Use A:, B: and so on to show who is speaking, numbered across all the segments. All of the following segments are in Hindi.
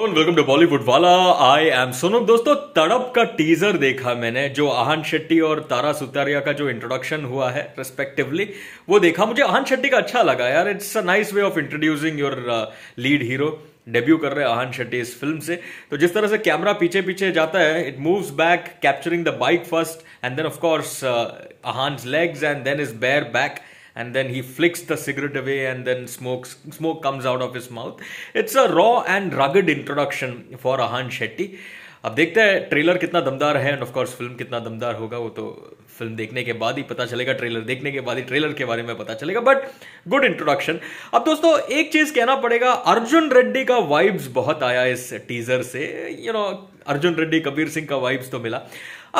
A: वेलकम टू बॉलीवुड वाला आई एम सोनम दोस्तों तड़प का टीजर देखा मैंने जो आहन शेट्टी और तारा सुतारिया का जो इंट्रोडक्शन हुआ है रेस्पेक्टिवली वो देखा मुझे आहन शेट्टी का अच्छा लगा यार it's a nice way of introducing your lead hero debut कर रहे आहन शेट्टी इस फिल्म से तो जिस तरह से कैमरा पीछे पीछे जाता है it moves back capturing the bike first and then of course Ahan legs and then his bare back and then he flicks the cigarette away and then smokes smoke comes out of his mouth it's a raw and rugged introduction for ahan shetty अब देखते हैं ट्रेलर कितना दमदार है एंड ऑफ कोर्स फिल्म कितना दमदार होगा वो तो फिल्म देखने के बाद ही पता चलेगा ट्रेलर देखने के बाद ही ट्रेलर के बारे में पता चलेगा बट गुड इंट्रोडक्शन अब दोस्तों एक चीज कहना पड़ेगा अर्जुन रेड्डी का वाइब्स बहुत आया इस टीजर से you you know know, Arjun Reddy Kabir Singh का वाइब्स तो मिला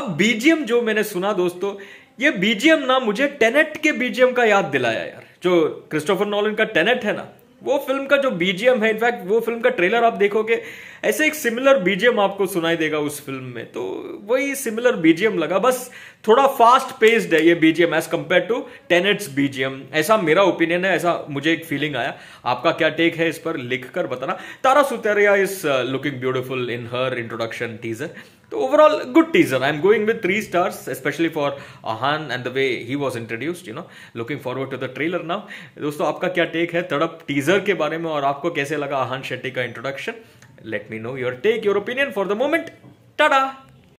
A: अब बीजीएम जो मैंने सुना दोस्तों ये बीजीएम ना मुझे टेनेट के बीजीएम का याद दिलाया यार जो क्रिस्टोफर नॉलन का टेनेट है ना वो फिल्म का जो बीजीएम है इनफैक्ट वो फिल्म का ट्रेलर आप देखोगे ऐसे एक सिमिलर बीजीएम आपको सुनाई देगा उस फिल्म में तो वही सिमिलर बीजीएम लगा बस थोड़ा फास्ट पेस्ड है ये BGM as compared to Tenet's BGM ऐसा मेरा ओपिनियन है ऐसा मुझे एक फीलिंग आया आपका क्या टेक है इस पर लिख कर बताना Tara Sutaria is looking beautiful in her introduction teaser तो overall good teaser I am going with three stars specially for Ahan and the way he was introduced you know looking forward to the trailer now दोस्तों आपका क्या टेक है तड़प टीजर के बारे में और आपको कैसे लगा आहान शेट्टी का introduction let me know your take your opinion for the moment Tata